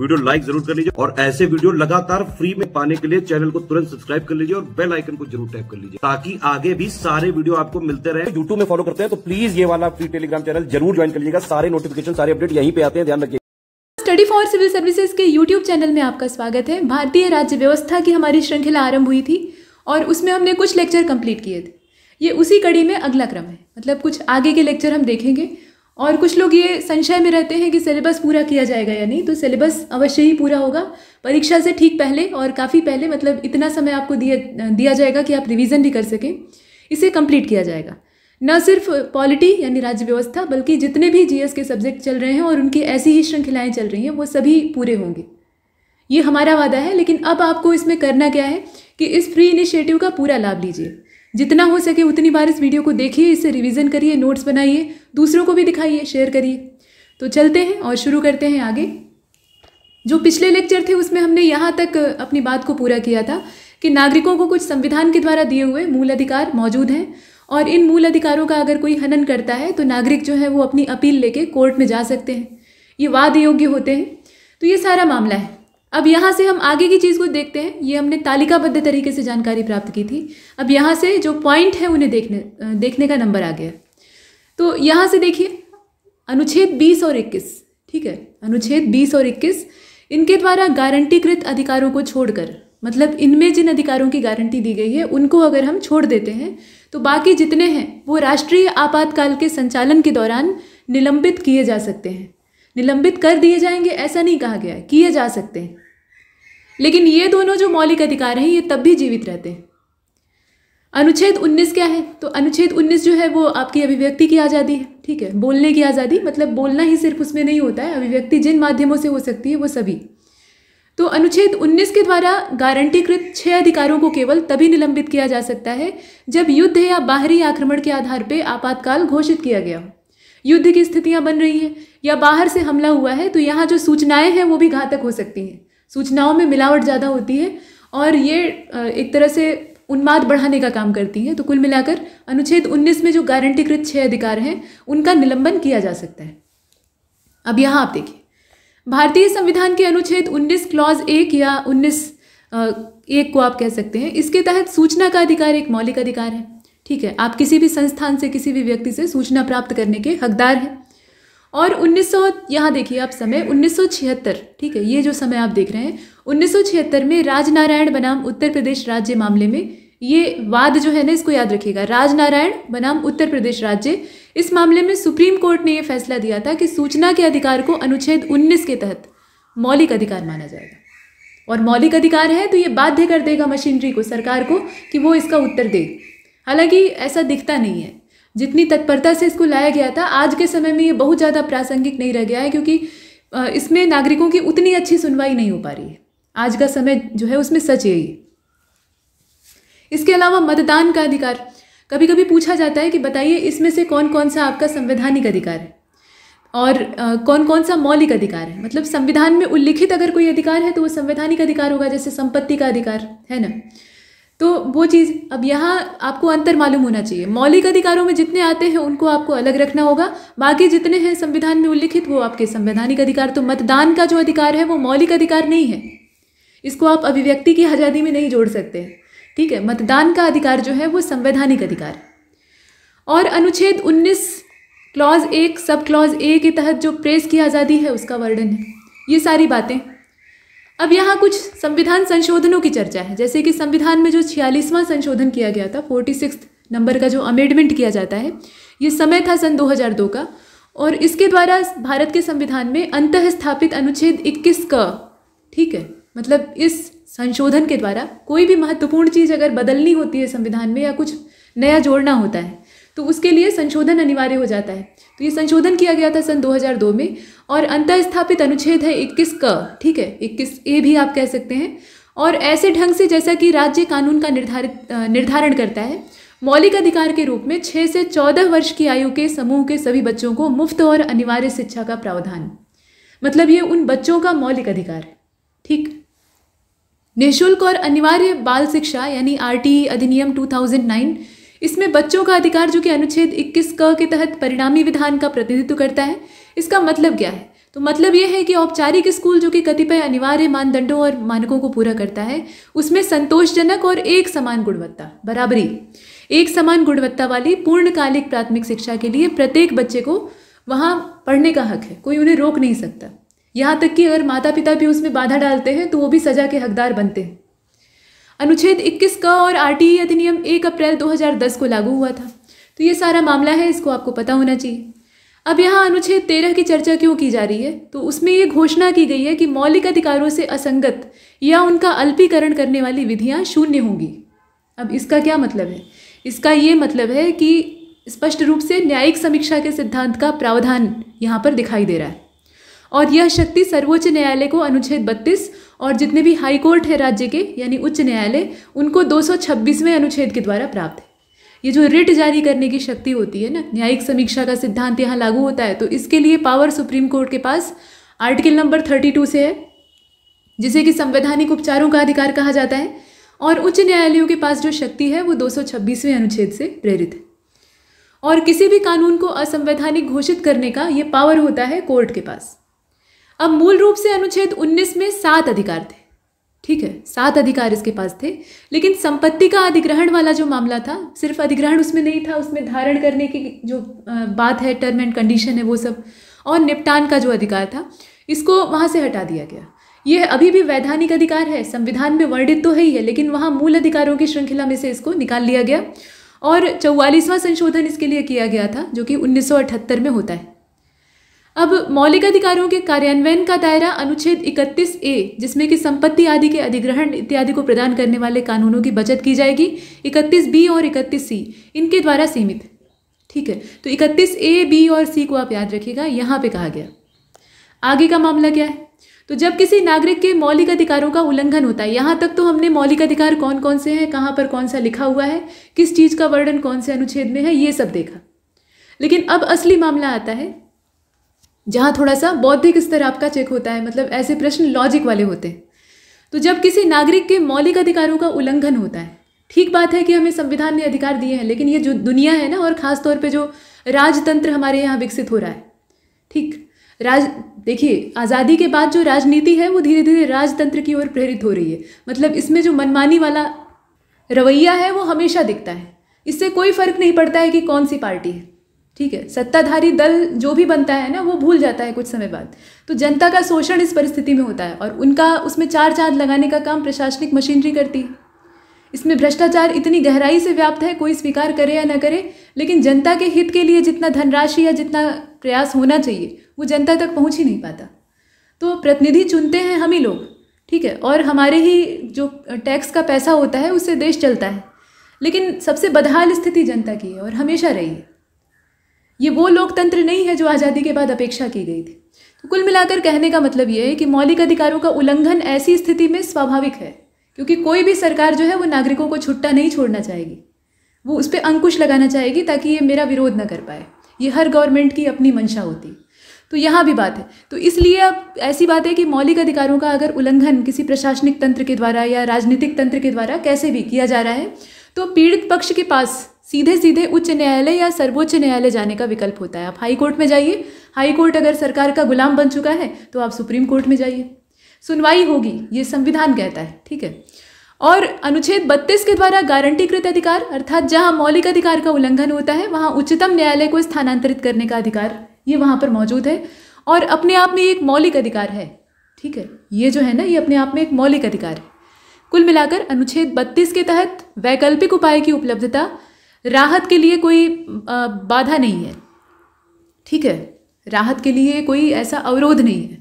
video like जरूर कर लीजिए और ऐसे वीडियो लगातार फ्री में पाने के लिए चैनल को तुरंत सब्सक्राइब कर लीजिए और बेल आइकन को जरूर टैप कर लीजिए ताकि आगे भी सारे वीडियो आपको मिलते रहे यूट्यूब में फॉलो करते हैं तो प्लीज ये वाला फ्री टेलीग्राम चैनल जरूर ज्वाइन कर लीजिएगा सारे नोटिफिकेशन सारे अपडेट यहीं पे आते हैं ध्यान रखिए स्टडी फॉर सिविल सर्विसेज के यूट्यूब चैनल में आपका स्वागत है भारतीय राज्य व्यवस्था की हमारी श्रृंखला आरंभ हुई थी और उसमें हमने कुछ लेक्चर कंप्लीट किए थे ये उसी कड़ी में अगला क्रम है मतलब कुछ आगे के लेक्चर हम देखेंगे और कुछ लोग ये संशय में रहते हैं कि सिलेबस पूरा किया जाएगा या नहीं तो सिलेबस अवश्य ही पूरा होगा परीक्षा से ठीक पहले और काफ़ी पहले मतलब इतना समय आपको दिया दिया जाएगा कि आप रिवीजन भी कर सकें इसे कंप्लीट किया जाएगा न सिर्फ पॉलिटी यानी राज्य व्यवस्था बल्कि जितने भी जीएस के सब्जेक्ट चल रहे हैं और उनकी ऐसी ही श्रृंखलाएँ चल रही हैं वो सभी पूरे होंगे ये हमारा वादा है लेकिन अब आपको इसमें करना क्या है कि इस फ्री इनिशिएटिव का पूरा लाभ लीजिए जितना हो सके उतनी बार इस वीडियो को देखिए इसे रिविज़न करिए नोट्स बनाइए दूसरों को भी दिखाइए शेयर करिए तो चलते हैं और शुरू करते हैं आगे जो पिछले लेक्चर थे उसमें हमने यहाँ तक अपनी बात को पूरा किया था कि नागरिकों को कुछ संविधान के द्वारा दिए हुए मूल अधिकार मौजूद हैं और इन मूल अधिकारों का अगर कोई हनन करता है तो नागरिक जो है वो अपनी अपील लेके कोर्ट में जा सकते हैं ये वाद योग्य होते हैं तो ये सारा मामला है अब यहाँ से हम आगे की चीज़ को देखते हैं ये हमने तालिकाबद्ध तरीके से जानकारी प्राप्त की थी अब यहाँ से जो पॉइंट है उन्हें देखने देखने का नंबर आ गया तो यहाँ से देखिए अनुच्छेद बीस और इक्कीस ठीक है अनुच्छेद बीस और इक्कीस इनके द्वारा गारंटीकृत अधिकारों को छोड़कर मतलब इनमें जिन अधिकारों की गारंटी दी गई है उनको अगर हम छोड़ देते हैं तो बाकी जितने हैं वो राष्ट्रीय आपातकाल के संचालन के दौरान निलंबित किए जा सकते हैं निलंबित कर दिए जाएंगे ऐसा नहीं कहा गया किए जा सकते हैं लेकिन ये दोनों जो मौलिक अधिकार हैं ये तब भी जीवित रहते हैं अनुच्छेद 19 क्या है तो अनुच्छेद 19 जो है वो आपकी अभिव्यक्ति की आज़ादी है ठीक है बोलने की आज़ादी मतलब बोलना ही सिर्फ उसमें नहीं होता है अभिव्यक्ति जिन माध्यमों से हो सकती है वो सभी तो अनुच्छेद 19 के द्वारा गारंटीकृत छह अधिकारों को केवल तभी निलंबित किया जा सकता है जब युद्ध या बाहरी आक्रमण के आधार पर आपातकाल घोषित किया गया हो युद्ध की स्थितियाँ बन रही हैं या बाहर से हमला हुआ है तो यहाँ जो सूचनाएँ हैं वो भी घातक हो सकती हैं सूचनाओं में मिलावट ज़्यादा होती है और ये एक तरह से उन्माद बढ़ाने का काम करती हैं तो कुल मिलाकर अनुच्छेद 19 में जो गारंटीकृत छः अधिकार हैं उनका निलंबन किया जा सकता है अब यहाँ आप देखिए भारतीय संविधान के अनुच्छेद 19 क्लॉज एक या 19 एक को आप कह सकते हैं इसके तहत सूचना का अधिकार एक मौलिक अधिकार है ठीक है आप किसी भी संस्थान से किसी भी व्यक्ति से सूचना प्राप्त करने के हकदार हैं और 1900 यहाँ देखिए आप समय 1976 ठीक है ये जो समय आप देख रहे हैं 1976 में राजनारायण बनाम उत्तर प्रदेश राज्य मामले में ये वाद जो है ना इसको याद रखिएगा राजनारायण बनाम उत्तर प्रदेश राज्य इस मामले में सुप्रीम कोर्ट ने यह फैसला दिया था कि सूचना के अधिकार को अनुच्छेद 19 के तहत मौलिक अधिकार माना जाएगा और मौलिक अधिकार है तो ये बाध्य कर देगा मशीनरी को सरकार को कि वो इसका उत्तर दे हालांकि ऐसा दिखता नहीं है जितनी तत्परता से इसको लाया गया था आज के समय में ये बहुत ज़्यादा प्रासंगिक नहीं रह गया है क्योंकि इसमें नागरिकों की उतनी अच्छी सुनवाई नहीं हो पा रही है आज का समय जो है उसमें सच यही इसके अलावा मतदान का अधिकार कभी कभी पूछा जाता है कि बताइए इसमें से कौन कौन सा आपका संवैधानिक अधिकार है और आ, कौन कौन सा मौलिक अधिकार है मतलब संविधान में उल्लिखित अगर कोई अधिकार है तो वो संवैधानिक अधिकार होगा जैसे संपत्ति का अधिकार है ना तो वो चीज़ अब यहाँ आपको अंतर मालूम होना चाहिए मौलिक अधिकारों में जितने आते हैं उनको आपको अलग रखना होगा बाकी जितने हैं संविधान में उल्लिखित वो आपके संवैधानिक अधिकार तो मतदान का जो अधिकार है वो मौलिक अधिकार नहीं है इसको आप अभिव्यक्ति की आज़ादी में नहीं जोड़ सकते ठीक है मतदान का अधिकार जो है वो संवैधानिक अधिकार और अनुच्छेद उन्नीस क्लॉज एक सब क्लॉज ए के तहत जो प्रेस की आज़ादी है उसका वर्णन है ये सारी बातें अब यहाँ कुछ संविधान संशोधनों की चर्चा है जैसे कि संविधान में जो छियालीसवां संशोधन किया गया था फोर्टी सिक्स नंबर का जो अमेंडमेंट किया जाता है ये समय था सन 2002 का और इसके द्वारा भारत के संविधान में अंत स्थापित अनुच्छेद 21 का ठीक है मतलब इस संशोधन के द्वारा कोई भी महत्वपूर्ण चीज़ अगर बदलनी होती है संविधान में या कुछ नया जोड़ना होता है तो उसके लिए संशोधन अनिवार्य हो जाता है तो ये संशोधन किया गया था सन 2002 में और अंतर स्थापित अनुच्छेद है 21 क ठीक है 21 ए भी आप कह सकते हैं और ऐसे ढंग से जैसा कि राज्य कानून का निर्धारित निर्धारण करता है मौलिक अधिकार के रूप में छः से चौदह वर्ष की आयु के समूह के सभी बच्चों को मुफ्त और अनिवार्य शिक्षा का प्रावधान मतलब ये उन बच्चों का मौलिक अधिकार है ठीक निःशुल्क और अनिवार्य बाल शिक्षा यानी आर अधिनियम टू इसमें बच्चों का अधिकार जो कि अनुच्छेद इक्कीस क के तहत परिणामी विधान का प्रतिनिधित्व करता है इसका मतलब क्या है तो मतलब ये है कि औपचारिक स्कूल जो कि कतिपय अनिवार्य मानदंडों और मानकों को पूरा करता है उसमें संतोषजनक और एक समान गुणवत्ता बराबरी एक समान गुणवत्ता वाली पूर्णकालिक प्राथमिक शिक्षा के लिए प्रत्येक बच्चे को वहाँ पढ़ने का हक है कोई उन्हें रोक नहीं सकता यहाँ तक कि अगर माता पिता भी उसमें बाधा डालते हैं तो वो भी सजा के हकदार बनते हैं अनुच्छेद 21 का और आरटीई अधिनियम 1 अप्रैल 2010 को लागू हुआ था तो ये सारा मामला है इसको आपको पता होना चाहिए अब यहाँ अनुच्छेद तेरह की चर्चा क्यों की जा रही है तो उसमें ये घोषणा की गई है कि मौलिक अधिकारों से असंगत या उनका अल्पीकरण करने वाली विधियाँ शून्य होंगी अब इसका क्या मतलब है इसका ये मतलब है कि स्पष्ट रूप से न्यायिक समीक्षा के सिद्धांत का प्रावधान यहाँ पर दिखाई दे रहा है और यह शक्ति सर्वोच्च न्यायालय को अनुच्छेद बत्तीस और जितने भी हाई कोर्ट है राज्य के यानी उच्च न्यायालय उनको 226वें अनुच्छेद के द्वारा प्राप्त है ये जो रिट जारी करने की शक्ति होती है ना न्यायिक समीक्षा का सिद्धांत यहाँ लागू होता है तो इसके लिए पावर सुप्रीम कोर्ट के पास आर्टिकल नंबर थर्टी टू से है जिसे कि संवैधानिक उपचारों का अधिकार कहा जाता है और उच्च न्यायालयों के पास जो शक्ति है वो 226वें अनुच्छेद से प्रेरित है और किसी भी कानून को असंवैधानिक घोषित करने का ये पावर होता है कोर्ट के पास अब मूल रूप से अनुच्छेद 19 में सात अधिकार थे ठीक है सात अधिकार इसके पास थे लेकिन संपत्ति का अधिग्रहण वाला जो मामला था सिर्फ अधिग्रहण उसमें नहीं था उसमें धारण करने की जो बात है टर्म एंड कंडीशन है वो सब और निपटान का जो अधिकार था इसको वहाँ से हटा दिया गया यह अभी भी वैधानिक अधिकार है संविधान में वर्णित तो है ही है लेकिन वहाँ मूल अधिकारों की श्रृंखला में से इसको निकाल लिया गया और चौवालीसवां संशोधन इसके लिए किया गया था जो कि उन्नीस में होता है अब मौलिक अधिकारों के कार्यान्वयन का दायरा अनुच्छेद 31 ए जिसमें कि संपत्ति आदि के अधिग्रहण इत्यादि को प्रदान करने वाले कानूनों की बचत की जाएगी 31 बी और 31 सी इनके द्वारा सीमित ठीक है तो 31 ए बी और सी को आप याद रखिएगा यहाँ पे कहा गया आगे का मामला क्या है तो जब किसी नागरिक के मौलिक अधिकारों का उल्लंघन होता है यहाँ तक तो हमने मौलिक अधिकार कौन कौन से हैं कहाँ पर कौन सा लिखा हुआ है किस चीज़ का वर्णन कौन से अनुच्छेद में है ये सब देखा लेकिन अब असली मामला आता है जहाँ थोड़ा सा बौद्धिक स्तर आपका चेक होता है मतलब ऐसे प्रश्न लॉजिक वाले होते हैं तो जब किसी नागरिक के मौलिक अधिकारों का उल्लंघन होता है ठीक बात है कि हमें संविधान ने अधिकार दिए हैं लेकिन ये जो दुनिया है ना और ख़ास तौर पे जो राजतंत्र हमारे यहाँ विकसित हो रहा है ठीक राज देखिए आज़ादी के बाद जो राजनीति है वो धीरे धीरे राजतंत्र की ओर प्रेरित हो रही है मतलब इसमें जो मनमानी वाला रवैया है वो हमेशा दिखता है इससे कोई फर्क नहीं पड़ता है कि कौन सी पार्टी है ठीक है सत्ताधारी दल जो भी बनता है ना वो भूल जाता है कुछ समय बाद तो जनता का शोषण इस परिस्थिति में होता है और उनका उसमें चार चांद लगाने का काम प्रशासनिक मशीनरी करती है इसमें भ्रष्टाचार इतनी गहराई से व्याप्त है कोई स्वीकार करे या ना करे लेकिन जनता के हित के लिए जितना धनराशि या जितना प्रयास होना चाहिए वो जनता तक पहुँच ही नहीं पाता तो प्रतिनिधि चुनते हैं हम ही लोग ठीक है और हमारे ही जो टैक्स का पैसा होता है उससे देश चलता है लेकिन सबसे बदहाल स्थिति जनता की है और हमेशा रही है ये वो लोकतंत्र नहीं है जो आज़ादी के बाद अपेक्षा की गई थी तो कुल मिलाकर कहने का मतलब ये है कि मौलिक अधिकारों का उल्लंघन ऐसी स्थिति में स्वाभाविक है क्योंकि कोई भी सरकार जो है वो नागरिकों को छुट्टा नहीं छोड़ना चाहेगी वो उस पर अंकुश लगाना चाहेगी ताकि ये मेरा विरोध ना कर पाए ये हर गवर्नमेंट की अपनी मंशा होती तो यहाँ भी बात है तो इसलिए अब ऐसी बात है कि मौलिक अधिकारों का अगर उल्लंघन किसी प्रशासनिक तंत्र के द्वारा या राजनीतिक तंत्र के द्वारा कैसे भी किया जा रहा है तो पीड़ित पक्ष के पास सीधे सीधे उच्च न्यायालय या सर्वोच्च न्यायालय जाने का विकल्प होता है आप हाई कोर्ट में जाइए हाई कोर्ट अगर सरकार का गुलाम बन चुका है तो आप सुप्रीम कोर्ट में जाइए सुनवाई होगी ये संविधान कहता है ठीक है और अनुच्छेद 32 के द्वारा गारंटीकृत अधिकार अर्थात जहां मौलिक अधिकार का उल्लंघन होता है वहां उच्चतम न्यायालय को स्थानांतरित करने का अधिकार ये वहां पर मौजूद है और अपने आप में एक मौलिक अधिकार है ठीक है ये जो है ना ये अपने आप में एक मौलिक अधिकार है कुल मिलाकर अनुच्छेद 32 के तहत वैकल्पिक उपाय की उपलब्धता राहत के लिए कोई बाधा नहीं है ठीक है राहत के लिए कोई ऐसा अवरोध नहीं है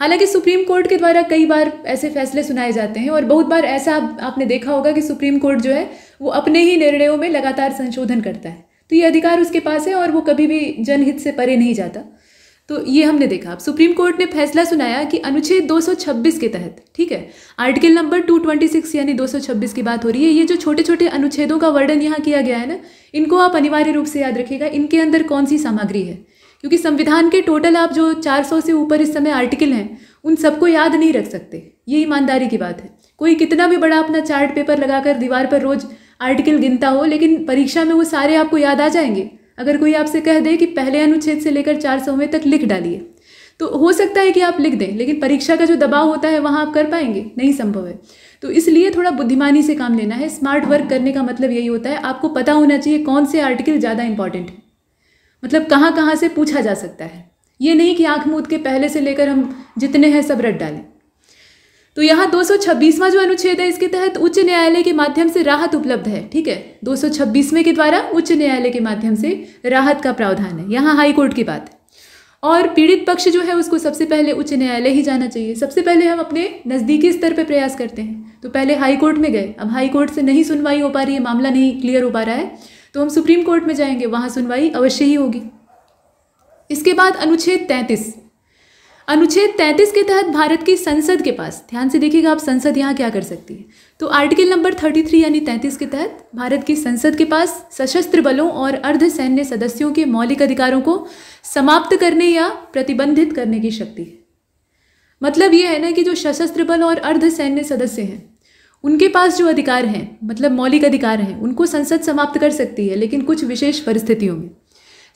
हालांकि सुप्रीम कोर्ट के द्वारा कई बार ऐसे फैसले सुनाए जाते हैं और बहुत बार ऐसा आप, आपने देखा होगा कि सुप्रीम कोर्ट जो है वो अपने ही निर्णयों में लगातार संशोधन करता है तो ये अधिकार उसके पास है और वो कभी भी जनहित से परे नहीं जाता तो ये हमने देखा अब सुप्रीम कोर्ट ने फैसला सुनाया कि अनुच्छेद 226 के तहत ठीक है आर्टिकल नंबर 226 यानी 226 की बात हो रही है ये जो छोटे छोटे अनुच्छेदों का वर्णन यहाँ किया गया है ना इनको आप अनिवार्य रूप से याद रखिएगा इनके अंदर कौन सी सामग्री है क्योंकि संविधान के टोटल आप जो 400 से ऊपर इस समय आर्टिकल हैं उन सबको याद नहीं रख सकते ये ईमानदारी की बात है कोई कितना भी बड़ा अपना चार्ट पेपर लगाकर दीवार पर रोज़ आर्टिकल गिनता हो लेकिन परीक्षा में वो सारे आपको याद आ जाएंगे अगर कोई आपसे कह दे कि पहले अनुच्छेद से लेकर चार सौवें तक लिख डालिए तो हो सकता है कि आप लिख दें लेकिन परीक्षा का जो दबाव होता है वहाँ आप कर पाएंगे नहीं संभव है तो इसलिए थोड़ा बुद्धिमानी से काम लेना है स्मार्ट वर्क करने का मतलब यही होता है आपको पता होना चाहिए कौन से आर्टिकल ज़्यादा इंपॉर्टेंट है मतलब कहाँ कहाँ से पूछा जा सकता है ये नहीं कि आँख मूद के पहले से लेकर हम जितने हैं सब रट डालें तो यहाँ 226वां जो अनुच्छेद है इसके तहत उच्च न्यायालय के माध्यम से राहत उपलब्ध है ठीक है 226वें के द्वारा उच्च न्यायालय के माध्यम से राहत का प्रावधान है यहाँ हाईकोर्ट की बात है और पीड़ित पक्ष जो है उसको सबसे पहले उच्च न्यायालय ही जाना चाहिए सबसे पहले हम अपने नज़दीकी स्तर पर प्रयास करते हैं तो पहले हाई कोर्ट में गए अब हाई कोर्ट से नहीं सुनवाई हो पा रही है मामला नहीं क्लियर हो पा रहा है तो हम सुप्रीम कोर्ट में जाएंगे वहाँ सुनवाई अवश्य ही होगी इसके बाद अनुच्छेद तैंतीस अनुच्छेद 33 के तहत भारत की संसद के पास ध्यान से देखिएगा आप संसद यहाँ क्या कर सकती है तो आर्टिकल नंबर 33 यानी 33 के तहत भारत की संसद के पास सशस्त्र बलों और अर्ध सैन्य सदस्यों के मौलिक अधिकारों को समाप्त करने या प्रतिबंधित करने की शक्ति है मतलब ये है ना कि जो सशस्त्र बल और अर्ध सैन्य सदस्य हैं उनके पास जो अधिकार हैं मतलब मौलिक अधिकार हैं उनको संसद समाप्त कर सकती है लेकिन कुछ विशेष परिस्थितियों में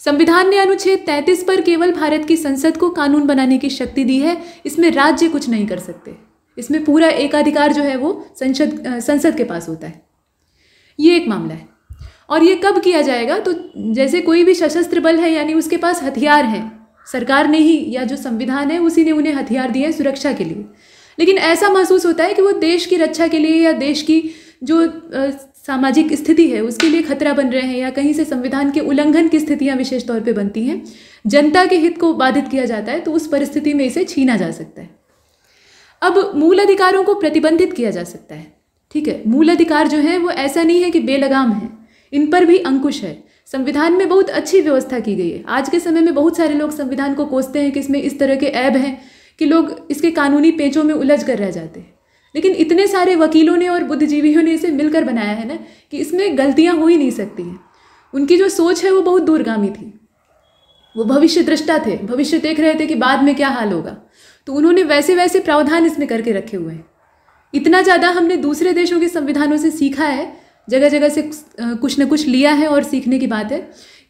संविधान ने अनुच्छेद 33 पर केवल भारत की संसद को कानून बनाने की शक्ति दी है इसमें राज्य कुछ नहीं कर सकते इसमें पूरा एकाधिकार जो है वो संसद संसद के पास होता है ये एक मामला है और ये कब किया जाएगा तो जैसे कोई भी सशस्त्र बल है यानी उसके पास हथियार हैं सरकार ने ही या जो संविधान है उसी ने उन्हें हथियार दिए हैं सुरक्षा के लिए लेकिन ऐसा महसूस होता है कि वो देश की रक्षा के लिए या देश की जो सामाजिक स्थिति है उसके लिए खतरा बन रहे हैं या कहीं से संविधान के उल्लंघन की स्थितियाँ विशेष तौर पर बनती हैं जनता के हित को बाधित किया जाता है तो उस परिस्थिति में इसे छीना जा सकता है अब मूल अधिकारों को प्रतिबंधित किया जा सकता है ठीक है मूल अधिकार जो है वो ऐसा नहीं है कि बेलगाम है इन पर भी अंकुश है संविधान में बहुत अच्छी व्यवस्था की गई है आज के समय में बहुत सारे लोग संविधान को कोसते हैं कि इसमें इस तरह के ऐब हैं कि लोग इसके कानूनी पेचों में उलझ कर रह जाते हैं लेकिन इतने सारे वकीलों ने और बुद्धिजीवियों ने इसे मिलकर बनाया है ना कि इसमें गलतियाँ हो ही नहीं सकती हैं उनकी जो सोच है वो बहुत दूरगामी थी वो भविष्य दृष्टा थे भविष्य देख रहे थे कि बाद में क्या हाल होगा तो उन्होंने वैसे वैसे प्रावधान इसमें करके रखे हुए हैं इतना ज़्यादा हमने दूसरे देशों के संविधानों से सीखा है जगह जगह से कुछ न कुछ लिया है और सीखने की बात है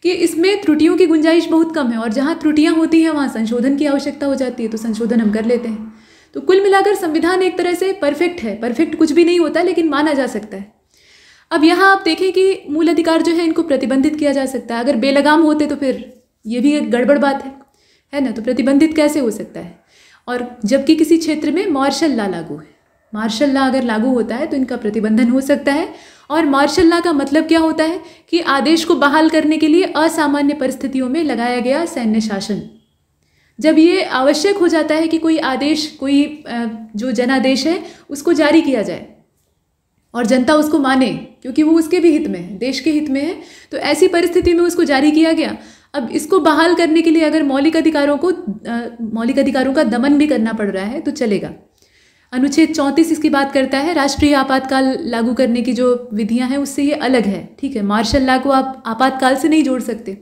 कि इसमें त्रुटियों की गुंजाइश बहुत कम है और जहाँ त्रुटियाँ होती हैं वहाँ संशोधन की आवश्यकता हो जाती है तो संशोधन हम कर लेते हैं तो कुल मिलाकर संविधान एक तरह से परफेक्ट है परफेक्ट कुछ भी नहीं होता लेकिन माना जा सकता है अब यहाँ आप देखें कि मूल अधिकार जो है इनको प्रतिबंधित किया जा सकता है अगर बेलगाम होते तो फिर ये भी एक गड़बड़ बात है है ना तो प्रतिबंधित कैसे हो सकता है और जबकि किसी क्षेत्र में मार्शल ला लागू है मार्शल ला अगर लागू होता है तो इनका प्रतिबंधन हो सकता है और मार्शल ला का मतलब क्या होता है कि आदेश को बहाल करने के लिए असामान्य परिस्थितियों में लगाया गया सैन्य शासन जब ये आवश्यक हो जाता है कि कोई आदेश कोई जो जनादेश है उसको जारी किया जाए और जनता उसको माने क्योंकि वो उसके भी हित में है देश के हित में है तो ऐसी परिस्थिति में उसको जारी किया गया अब इसको बहाल करने के लिए अगर मौलिक अधिकारों को मौलिक अधिकारों का दमन भी करना पड़ रहा है तो चलेगा अनुच्छेद चौंतीस इसकी बात करता है राष्ट्रीय आपातकाल लागू करने की जो विधियां हैं उससे ये अलग है ठीक है मार्शल लॉ को आप आपातकाल से नहीं जोड़ सकते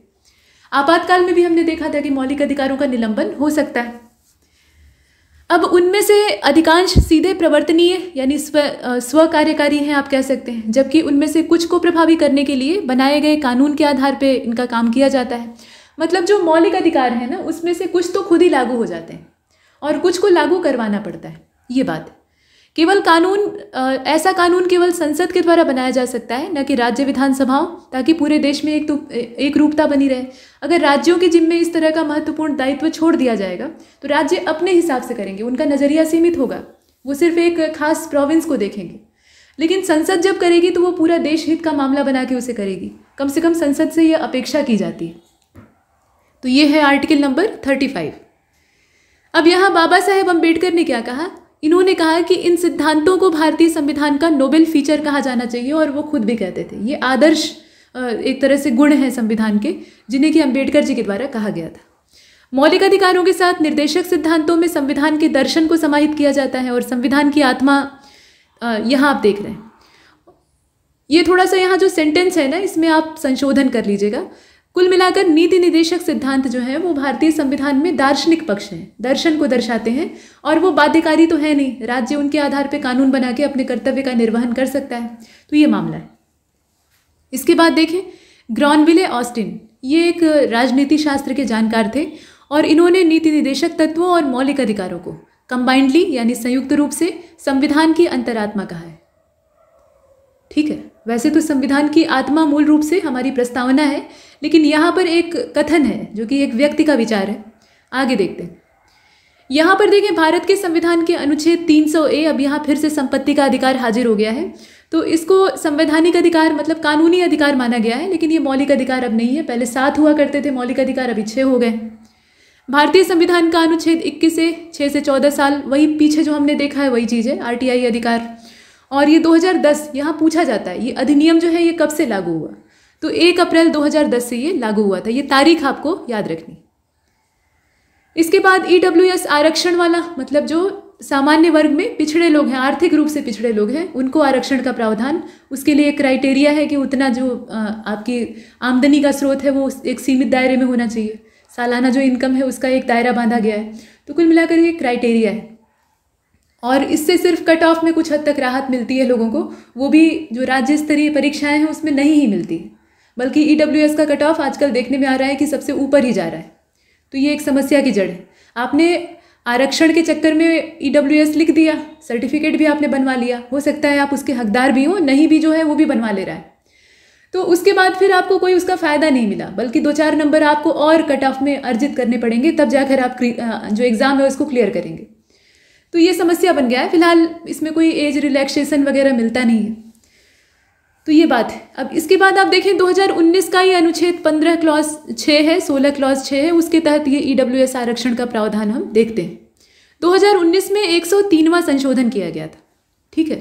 आपातकाल में भी हमने देखा था कि मौलिक अधिकारों का निलंबन हो सकता है अब उनमें से अधिकांश सीधे प्रवर्तनीय यानी स्व स्व कार्यकारी हैं आप कह सकते हैं जबकि उनमें से कुछ को प्रभावी करने के लिए बनाए गए कानून के आधार पर इनका काम किया जाता है मतलब जो मौलिक अधिकार है ना उसमें से कुछ तो खुद ही लागू हो जाते हैं और कुछ को लागू करवाना पड़ता है ये बात केवल कानून ऐसा कानून केवल संसद के द्वारा बनाया जा सकता है न कि राज्य विधानसभाओं ताकि पूरे देश में एक तो एक रूपता बनी रहे अगर राज्यों के जिम्मे इस तरह का महत्वपूर्ण दायित्व छोड़ दिया जाएगा तो राज्य अपने हिसाब से करेंगे उनका नज़रिया सीमित होगा वो सिर्फ एक खास प्रोविंस को देखेंगे लेकिन संसद जब करेगी तो वो पूरा देश हित का मामला बना के उसे करेगी कम से कम संसद से यह अपेक्षा की जाती है तो ये है आर्टिकल नंबर थर्टी फाइव अब यहाँ बाबा साहेब अम्बेडकर ने क्या कहा इन्होंने कहा कि इन सिद्धांतों को भारतीय संविधान का नोबेल फीचर कहा जाना चाहिए और वो खुद भी कहते थे ये आदर्श एक तरह से गुण है संविधान के जिन्हें कि अम्बेडकर जी के द्वारा कहा गया था मौलिक अधिकारों के साथ निर्देशक सिद्धांतों में संविधान के दर्शन को समाहित किया जाता है और संविधान की आत्मा यहाँ आप देख रहे हैं ये थोड़ा सा यहाँ जो सेंटेंस है ना इसमें आप संशोधन कर लीजिएगा कुल मिलाकर नीति निदेशक सिद्धांत जो है वो भारतीय संविधान में दार्शनिक पक्ष हैं दर्शन को दर्शाते हैं और वो बाध्यकारी तो है नहीं राज्य उनके आधार पर कानून बना के अपने कर्तव्य का निर्वहन कर सकता है तो ये मामला है इसके बाद देखें ग्रॉनविले ऑस्टिन ये एक राजनीति शास्त्र के जानकार थे और इन्होंने नीति निदेशक तत्वों और मौलिक अधिकारों को कंबाइंडली यानी संयुक्त रूप से संविधान की अंतरात्मा कहा है ठीक है वैसे तो संविधान की आत्मा मूल रूप से हमारी प्रस्तावना है लेकिन यहाँ पर एक कथन है जो कि एक व्यक्ति का विचार है आगे देखते हैं यहाँ पर देखें भारत के संविधान के अनुच्छेद 300 ए अब यहाँ फिर से संपत्ति का अधिकार हाजिर हो गया है तो इसको संवैधानिक अधिकार मतलब कानूनी अधिकार माना गया है लेकिन ये मौलिक अधिकार अब नहीं है पहले सात हुआ करते थे मौलिक अधिकार अभी छः हो गए भारतीय संविधान का अनुच्छेद इक्कीस से छः से चौदह साल वही पीछे जो हमने देखा है वही चीज़ है आरटीआई अधिकार और ये 2010 यहाँ पूछा जाता है ये अधिनियम जो है ये कब से लागू हुआ तो एक अप्रैल 2010 से ये लागू हुआ था ये तारीख आपको याद रखनी इसके बाद ई e आरक्षण वाला मतलब जो सामान्य वर्ग में पिछड़े लोग हैं आर्थिक रूप से पिछड़े लोग हैं उनको आरक्षण का प्रावधान उसके लिए एक क्राइटेरिया है कि उतना जो आपकी आमदनी का स्रोत है वो एक सीमित दायरे में होना चाहिए सालाना जो इनकम है उसका एक दायरा बांधा गया है तो कुल मिलाकर ये क्राइटेरिया है और इससे सिर्फ कट ऑफ में कुछ हद तक राहत मिलती है लोगों को वो भी जो राज्य स्तरीय परीक्षाएँ हैं उसमें नहीं ही मिलती है बल्कि ई e का कट ऑफ आजकल देखने में आ रहा है कि सबसे ऊपर ही जा रहा है तो ये एक समस्या की जड़ है आपने आरक्षण के चक्कर में ई e लिख दिया सर्टिफिकेट भी आपने बनवा लिया हो सकता है आप उसके हकदार भी हों नहीं भी जो है वो भी बनवा ले रहा है तो उसके बाद फिर आपको कोई उसका फ़ायदा नहीं मिला बल्कि दो चार नंबर आपको और कट ऑफ में अर्जित करने पड़ेंगे तब जाकर आप जो एग्ज़ाम है उसको क्लियर करेंगे तो ये समस्या बन गया है फिलहाल इसमें कोई एज रिलैक्सेशन वगैरह मिलता नहीं है तो ये बात है अब इसके बाद आप देखें 2019 का ये अनुच्छेद 15 क्लॉज 6 है 16 क्लॉज 6 है उसके तहत ये ई e आरक्षण का प्रावधान हम देखते हैं 2019 में 103वां संशोधन किया गया था ठीक है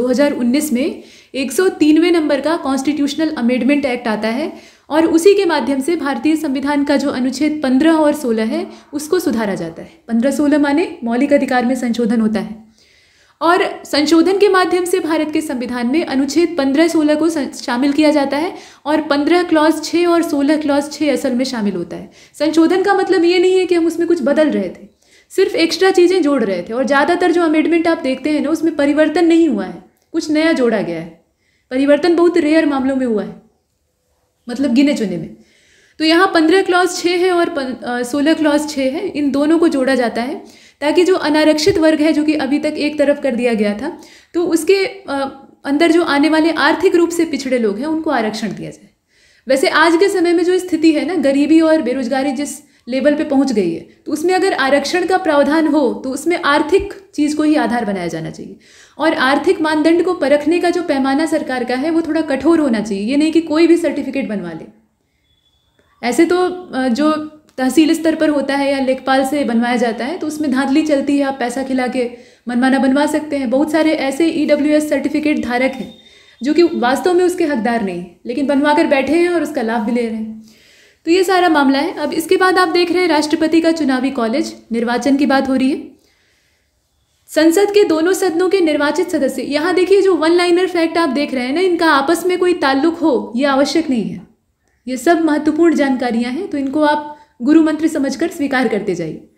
2019 में 103वें नंबर का कॉन्स्टिट्यूशनल अमेंडमेंट एक्ट आता है और उसी के माध्यम से भारतीय संविधान का जो अनुच्छेद 15 और 16 है उसको सुधारा जाता है 15 16 माने मौलिक अधिकार में संशोधन होता है और संशोधन के माध्यम से भारत के संविधान में अनुच्छेद 15-16 को शामिल किया जाता है और 15 क्लॉज 6 और 16 क्लॉज 6 असल में शामिल होता है संशोधन का मतलब ये नहीं है कि हम उसमें कुछ बदल रहे थे सिर्फ एक्स्ट्रा चीज़ें जोड़ रहे थे और ज़्यादातर जो अमेंडमेंट आप देखते हैं ना उसमें परिवर्तन नहीं हुआ है कुछ नया जोड़ा गया है परिवर्तन बहुत रेयर मामलों में हुआ है मतलब गिने चुने में तो यहाँ पंद्रह क्लॉज छः है और सोलह क्लॉज छः है इन दोनों को जोड़ा जाता है ताकि जो अनारक्षित वर्ग है जो कि अभी तक एक तरफ कर दिया गया था तो उसके अंदर जो आने वाले आर्थिक रूप से पिछड़े लोग हैं उनको आरक्षण दिया जाए वैसे आज के समय में जो स्थिति है ना गरीबी और बेरोजगारी जिस लेवल पे पहुंच गई है तो उसमें अगर आरक्षण का प्रावधान हो तो उसमें आर्थिक चीज़ को ही आधार बनाया जाना चाहिए और आर्थिक मानदंड को परखने का जो पैमाना सरकार का है वो थोड़ा कठोर होना चाहिए ये नहीं कि कोई भी सर्टिफिकेट बनवा ले ऐसे तो जो तहसील स्तर पर होता है या लेखपाल से बनवाया जाता है तो उसमें धांधली चलती है आप पैसा खिला के मनमाना बनवा सकते हैं बहुत सारे ऐसे ई डब्ल्यू एस सर्टिफिकेट धारक हैं जो कि वास्तव में उसके हकदार नहीं लेकिन बनवा कर बैठे हैं और उसका लाभ भी ले रहे हैं तो ये सारा मामला है अब इसके बाद आप देख रहे हैं राष्ट्रपति का चुनावी कॉलेज निर्वाचन की बात हो रही है संसद के दोनों सदनों के निर्वाचित सदस्य यहाँ देखिए जो वन लाइनर फैक्ट आप देख रहे हैं ना इनका आपस में कोई ताल्लुक हो ये आवश्यक नहीं है ये सब महत्वपूर्ण जानकारियाँ हैं तो इनको आप गुरु मंत्र समझकर स्वीकार करते जाइए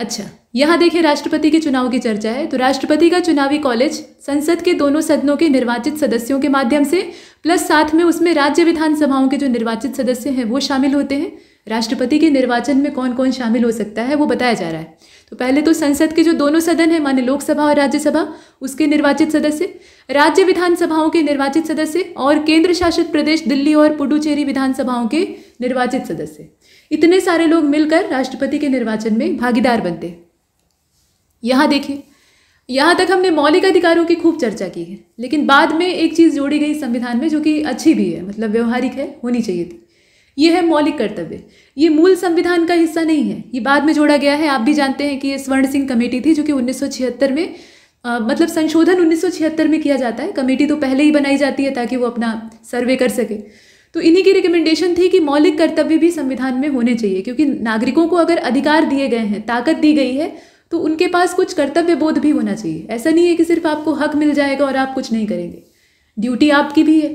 अच्छा यहाँ देखिए राष्ट्रपति के चुनाव की चर्चा है तो राष्ट्रपति का चुनावी कॉलेज संसद के दोनों सदनों के निर्वाचित सदस्यों के माध्यम से प्लस साथ में उसमें राज्य विधानसभाओं के जो निर्वाचित सदस्य हैं वो शामिल होते हैं राष्ट्रपति के निर्वाचन में कौन कौन शामिल हो सकता है वो बताया जा रहा है तो पहले तो संसद के जो दोनों सदन हैं माने लोकसभा और राज्यसभा उसके निर्वाचित सदस्य राज्य विधानसभाओं के निर्वाचित सदस्य और केंद्र शासित प्रदेश दिल्ली और पुडुचेरी विधानसभाओं के निर्वाचित सदस्य इतने सारे लोग मिलकर राष्ट्रपति के निर्वाचन में भागीदार बनते यहाँ देखिए यहाँ तक हमने मौलिक अधिकारों की खूब चर्चा की है लेकिन बाद में एक चीज़ जोड़ी गई संविधान में जो कि अच्छी भी है मतलब व्यवहारिक है होनी चाहिए थी ये है मौलिक कर्तव्य ये मूल संविधान का हिस्सा नहीं है ये बाद में जोड़ा गया है आप भी जानते हैं कि ये स्वर्ण सिंह कमेटी थी जो कि 1976 में आ, मतलब संशोधन 1976 में किया जाता है कमेटी तो पहले ही बनाई जाती है ताकि वो अपना सर्वे कर सके तो इन्हीं की रिकमेंडेशन थी कि मौलिक कर्तव्य भी संविधान में होने चाहिए क्योंकि नागरिकों को अगर अधिकार दिए गए हैं ताकत दी गई है तो उनके पास कुछ कर्तव्य बोध भी होना चाहिए ऐसा नहीं है कि सिर्फ आपको हक मिल जाएगा और आप कुछ नहीं करेंगे ड्यूटी आपकी भी है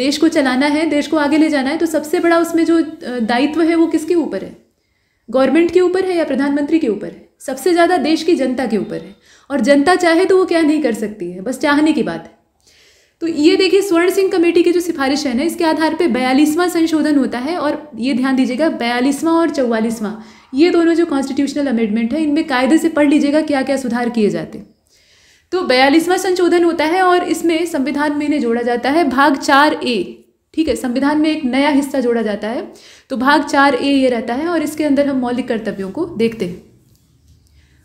देश को चलाना है देश को आगे ले जाना है तो सबसे बड़ा उसमें जो दायित्व है वो किसके ऊपर है गवर्नमेंट के ऊपर है या प्रधानमंत्री के ऊपर है सबसे ज़्यादा देश की जनता के ऊपर है और जनता चाहे तो वो क्या नहीं कर सकती है बस चाहने की बात है तो ये देखिए स्वर्ण सिंह कमेटी की जो सिफारिश है ना इसके आधार पे बयालीसवां संशोधन होता है और ये ध्यान दीजिएगा बयालीसवां और चौवालीसवां ये दोनों जो कॉन्स्टिट्यूशनल अमेंडमेंट है इनमें कायदे से पढ़ लीजिएगा क्या क्या सुधार किए जाते तो बयालीसवां संशोधन होता है और इसमें संविधान में इन्हें जोड़ा जाता है भाग चार ए ठीक है संविधान में एक नया हिस्सा जोड़ा जाता है तो भाग चार ए ये रहता है और इसके अंदर हम मौलिक कर्तव्यों को देखते हैं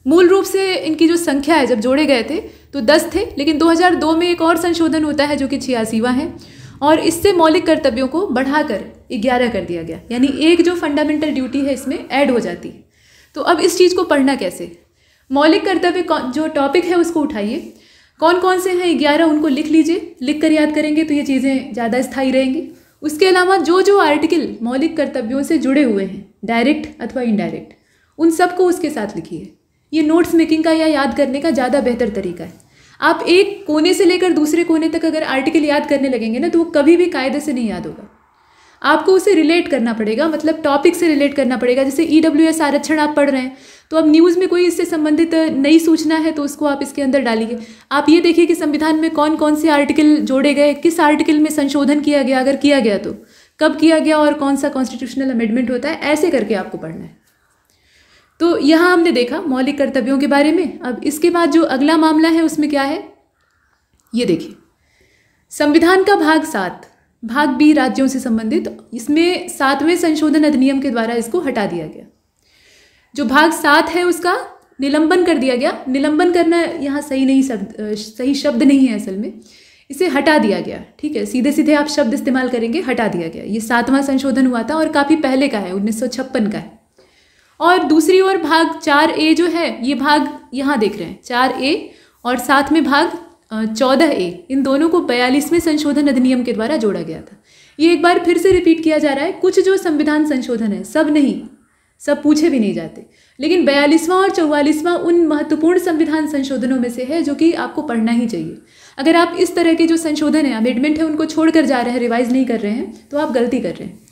मूल रूप से इनकी जो संख्या है जब जोड़े गए थे तो दस थे लेकिन 2002 में एक और संशोधन होता है जो कि छियासीवा है और इससे मौलिक कर्तव्यों को बढ़ाकर ग्यारह कर दिया गया यानी एक जो फंडामेंटल ड्यूटी है इसमें ऐड हो जाती है तो अब इस चीज़ को पढ़ना कैसे मौलिक कर्तव्य जो टॉपिक है उसको उठाइए कौन कौन से हैं ग्यारह उनको लिख लीजिए लिख कर याद करेंगे तो ये चीज़ें ज़्यादा स्थायी रहेंगी उसके अलावा जो जो आर्टिकल मौलिक कर्तव्यों से जुड़े हुए हैं डायरेक्ट अथवा इनडायरेक्ट उन सबको उसके साथ लिखिए ये नोट्स मेकिंग का या याद करने का ज़्यादा बेहतर तरीका है आप एक कोने से लेकर दूसरे कोने तक अगर आर्टिकल याद करने लगेंगे ना तो वो कभी भी कायदे से नहीं याद होगा आपको उसे रिलेट करना पड़ेगा मतलब टॉपिक से रिलेट करना पड़ेगा जैसे ई डब्ल्यू एस आरक्षण आप पढ़ रहे हैं तो अब न्यूज़ में कोई इससे संबंधित नई सूचना है तो उसको आप इसके अंदर डालिए आप ये देखिए कि संविधान में कौन कौन से आर्टिकल जोड़े गए किस आर्टिकल में संशोधन किया गया अगर किया गया तो कब किया गया और कौन सा कॉन्स्टिट्यूशनल अमेंडमेंट होता है ऐसे करके आपको पढ़ना है तो यहाँ हमने देखा मौलिक कर्तव्यों के बारे में अब इसके बाद जो अगला मामला है उसमें क्या है ये देखिए संविधान का भाग सात भाग बी राज्यों से संबंधित इसमें सातवें संशोधन अधिनियम के द्वारा इसको हटा दिया गया जो भाग सात है उसका निलंबन कर दिया गया निलंबन करना यहाँ सही नहीं शब्द सही शब्द नहीं है असल में इसे हटा दिया गया ठीक है सीधे सीधे आप शब्द इस्तेमाल करेंगे हटा दिया गया ये सातवां संशोधन हुआ था और काफ़ी पहले का है उन्नीस का है और दूसरी ओर भाग चार ए जो है ये भाग यहाँ देख रहे हैं चार ए और साथ में भाग चौदह ए इन दोनों को बयालीसवें संशोधन अधिनियम के द्वारा जोड़ा गया था ये एक बार फिर से रिपीट किया जा रहा है कुछ जो संविधान संशोधन है सब नहीं सब पूछे भी नहीं जाते लेकिन बयालीसवां और चौवालीसवां उन महत्वपूर्ण संविधान संशोधनों में से है जो कि आपको पढ़ना ही चाहिए अगर आप इस तरह के जो संशोधन है अमेंडमेंट है उनको छोड़कर जा रहे हैं रिवाइज नहीं कर रहे हैं तो आप गलती कर रहे हैं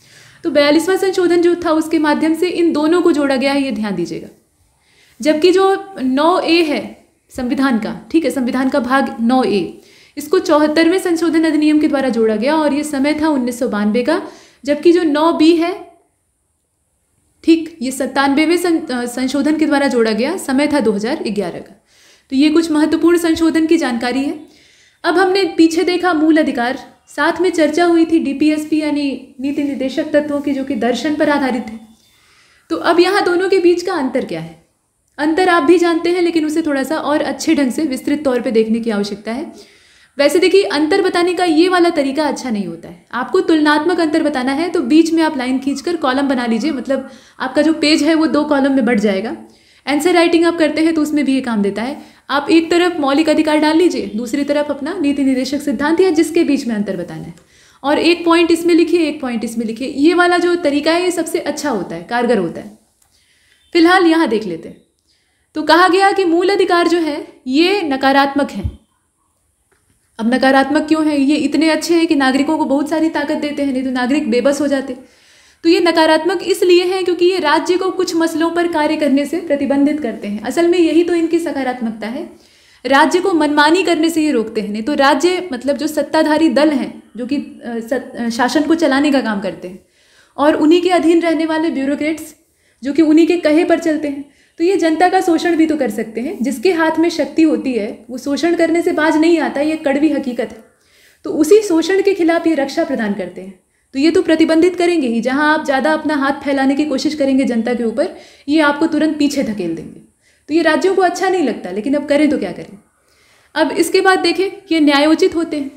तो बयालीसवां संशोधन जो था उसके माध्यम से इन दोनों को जोड़ा गया है ये ध्यान दीजिएगा जबकि जो नौ ए है संविधान का ठीक है संविधान का भाग नौ ए इसको चौहत्तरवें संशोधन अधिनियम के द्वारा जोड़ा गया और ये समय था उन्नीस का जबकि जो नौ बी है ठीक ये सत्तानवेवें संशोधन के द्वारा जोड़ा गया समय था 2011 का तो ये कुछ महत्वपूर्ण संशोधन की जानकारी है अब हमने पीछे देखा मूल अधिकार साथ में चर्चा हुई थी डीपीएसपी यानी नीति निर्देशक तत्वों की जो कि दर्शन पर आधारित है तो अब यहाँ दोनों के बीच का अंतर क्या है अंतर आप भी जानते हैं लेकिन उसे थोड़ा सा और अच्छे ढंग से विस्तृत तौर पर देखने की आवश्यकता है वैसे देखिए अंतर बताने का ये वाला तरीका अच्छा नहीं होता है आपको तुलनात्मक अंतर बताना है तो बीच में आप लाइन खींचकर कॉलम बना लीजिए मतलब आपका जो पेज है वो दो कॉलम में बढ़ जाएगा एंसर राइटिंग आप करते हैं तो उसमें भी ये काम देता है आप एक तरफ मौलिक अधिकार डाल लीजिए दूसरी तरफ अपना नीति निर्देशक सिद्धांत या जिसके बीच में अंतर बताना है और एक पॉइंट इसमें लिखिए एक पॉइंट इसमें लिखिए ये वाला जो तरीका है ये सबसे अच्छा होता है कारगर होता है फिलहाल यहाँ देख लेते हैं तो कहा गया कि मूल अधिकार जो है ये नकारात्मक है अब नकारात्मक क्यों है ये इतने अच्छे हैं कि नागरिकों को बहुत सारी ताकत देते हैं नहीं तो नागरिक बेबस हो जाते तो ये नकारात्मक इसलिए हैं क्योंकि ये राज्य को कुछ मसलों पर कार्य करने से प्रतिबंधित करते हैं असल में यही तो इनकी सकारात्मकता है राज्य को मनमानी करने से ये रोकते हैं नहीं तो राज्य मतलब जो सत्ताधारी दल हैं जो कि शासन को चलाने का काम करते हैं और उन्हीं के अधीन रहने वाले ब्यूरोक्रेट्स जो कि उन्हीं के कहे पर चलते हैं तो ये जनता का शोषण भी तो कर सकते हैं जिसके हाथ में शक्ति होती है वो शोषण करने से बाज नहीं आता ये कड़वी हकीकत है तो उसी शोषण के खिलाफ ये रक्षा प्रदान करते हैं तो ये तो प्रतिबंधित करेंगे ही जहाँ आप ज़्यादा अपना हाथ फैलाने की कोशिश करेंगे जनता के ऊपर ये आपको तुरंत पीछे धकेल देंगे तो ये राज्यों को अच्छा नहीं लगता लेकिन अब करें तो क्या करें अब इसके बाद देखें ये न्यायोचित होते हैं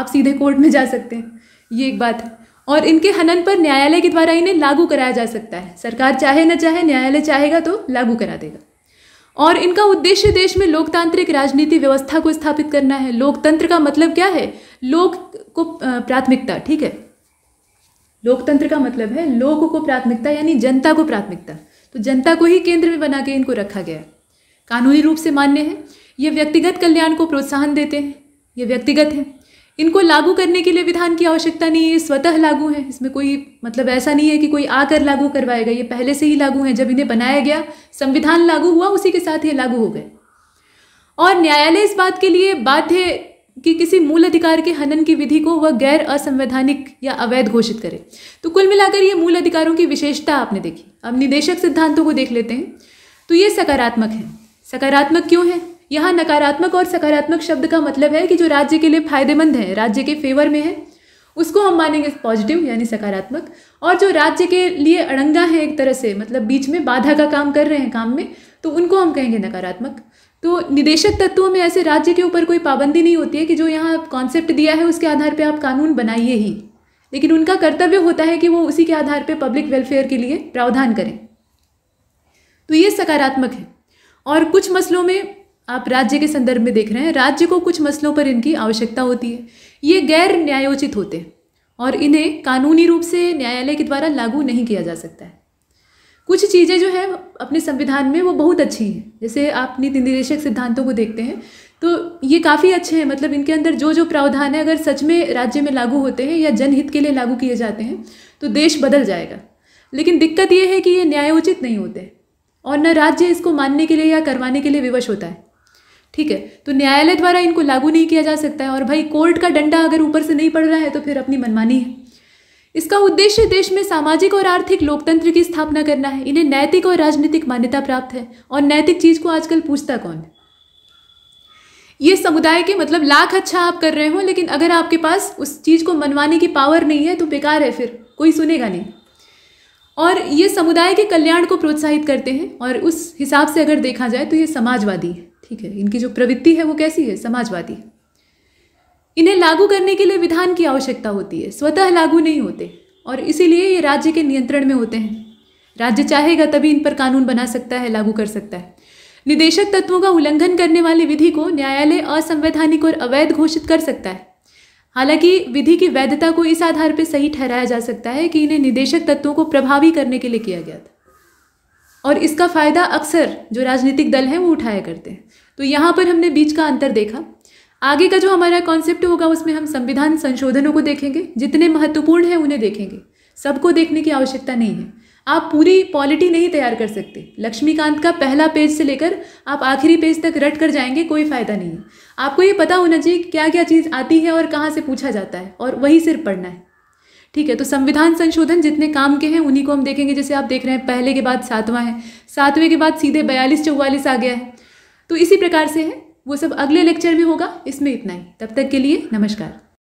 आप सीधे कोर्ट में जा सकते हैं ये एक बात है और इनके हनन पर न्यायालय के द्वारा इन्हें लागू कराया जा सकता है सरकार चाहे ना चाहे न्यायालय चाहेगा तो लागू करा देगा और इनका उद्देश्य देश में लोकतांत्रिक राजनीति व्यवस्था को स्थापित करना है लोकतंत्र का मतलब क्या है लोक को प्राथमिकता ठीक है लोकतंत्र का मतलब है लोगों को प्राथमिकता यानी जनता को प्राथमिकता तो जनता को ही केंद्र में बना के इनको रखा गया कानूनी रूप से मान्य है ये व्यक्तिगत कल्याण को प्रोत्साहन देते हैं ये व्यक्तिगत हैं इनको लागू करने के लिए विधान की आवश्यकता नहीं है स्वतः लागू है इसमें कोई मतलब ऐसा नहीं है कि कोई आकर लागू करवाएगा ये पहले से ही लागू है जब इन्हें बनाया गया संविधान लागू हुआ उसी के साथ ये लागू हो गए और न्यायालय इस बात के लिए बाध्य कि किसी मूल अधिकार के हनन की विधि को वह गैर असंवैधानिक या अवैध घोषित करे तो कुल मिलाकर ये मूल अधिकारों की विशेषता आपने देखी अब निदेशक सिद्धांतों को देख लेते हैं तो ये सकारात्मक है सकारात्मक क्यों है यहाँ नकारात्मक और सकारात्मक शब्द का मतलब है कि जो राज्य के लिए फायदेमंद है राज्य के फेवर में है उसको हम मानेंगे पॉजिटिव यानी सकारात्मक और जो राज्य के लिए अड़ंगा है एक तरह से मतलब बीच में बाधा का काम कर रहे हैं काम में तो उनको हम कहेंगे नकारात्मक तो निदेशक तत्वों में ऐसे राज्य के ऊपर कोई पाबंदी नहीं होती है कि जो यहाँ कॉन्सेप्ट दिया है उसके आधार पर आप कानून बनाइए ही लेकिन उनका कर्तव्य होता है कि वो उसी के आधार पर पब्लिक वेलफेयर के लिए प्रावधान करें तो ये सकारात्मक है और कुछ मसलों में आप राज्य के संदर्भ में देख रहे हैं राज्य को कुछ मसलों पर इनकी आवश्यकता होती है ये गैर न्यायोचित होते हैं और इन्हें कानूनी रूप से न्यायालय के द्वारा लागू नहीं किया जा सकता है कुछ चीज़ें जो है अपने संविधान में वो बहुत अच्छी हैं जैसे आप नीति निदेशक सिद्धांतों को देखते हैं तो ये काफ़ी अच्छे हैं मतलब इनके अंदर जो जो प्रावधान है अगर सच में राज्य में लागू होते हैं या जनहित के लिए लागू किए जाते हैं तो देश बदल जाएगा लेकिन दिक्कत ये है कि ये न्यायोचित नहीं होते और न राज्य इसको मानने के लिए या करवाने के लिए विवश होता है ठीक है तो न्यायालय द्वारा इनको लागू नहीं किया जा सकता है और भाई कोर्ट का डंडा अगर ऊपर से नहीं पड़ रहा है तो फिर अपनी मनमानी है इसका उद्देश्य देश में सामाजिक और आर्थिक लोकतंत्र की स्थापना करना है इन्हें नैतिक और राजनीतिक मान्यता प्राप्त है और नैतिक चीज को आजकल पूछता कौन है ये समुदाय के मतलब लाख अच्छा आप कर रहे हो लेकिन अगर आपके पास उस चीज़ को मनवाने की पावर नहीं है तो बेकार है फिर कोई सुनेगा नहीं और ये समुदाय के कल्याण को प्रोत्साहित करते हैं और उस हिसाब से अगर देखा जाए तो ये समाजवादी है ठीक है इनकी जो प्रवृत्ति है वो कैसी है समाजवादी है इन्हें लागू करने के लिए विधान की आवश्यकता होती है स्वतः लागू नहीं होते और इसीलिए ये राज्य के नियंत्रण में होते हैं राज्य चाहेगा तभी इन पर कानून बना सकता है लागू कर सकता है निदेशक तत्वों का उल्लंघन करने वाली विधि को न्यायालय असंवैधानिक और अवैध घोषित कर सकता है हालांकि विधि की वैधता को इस आधार पर सही ठहराया जा सकता है कि इन्हें निदेशक तत्वों को प्रभावी करने के लिए किया गया था और इसका फायदा अक्सर जो राजनीतिक दल हैं वो उठाया करते हैं तो यहाँ पर हमने बीच का अंतर देखा आगे का जो हमारा कॉन्सेप्ट होगा उसमें हम संविधान संशोधनों को देखेंगे जितने महत्वपूर्ण हैं उन्हें देखेंगे सबको देखने की आवश्यकता नहीं है आप पूरी पॉलिटी नहीं तैयार कर सकते लक्ष्मीकांत का पहला पेज से लेकर आप आखिरी पेज तक रट कर जाएंगे कोई फ़ायदा नहीं है आपको ये पता होना चाहिए क्या क्या चीज़ आती है और कहाँ से पूछा जाता है और वही सिर्फ पढ़ना है ठीक है तो संविधान संशोधन जितने काम के हैं उन्हीं को हम देखेंगे जैसे आप देख रहे हैं पहले के बाद सातवां है सातवें के बाद सीधे बयालीस चौवालीस आ गया है तो इसी प्रकार से है वो सब अगले लेक्चर में होगा इसमें इतना ही तब तक के लिए नमस्कार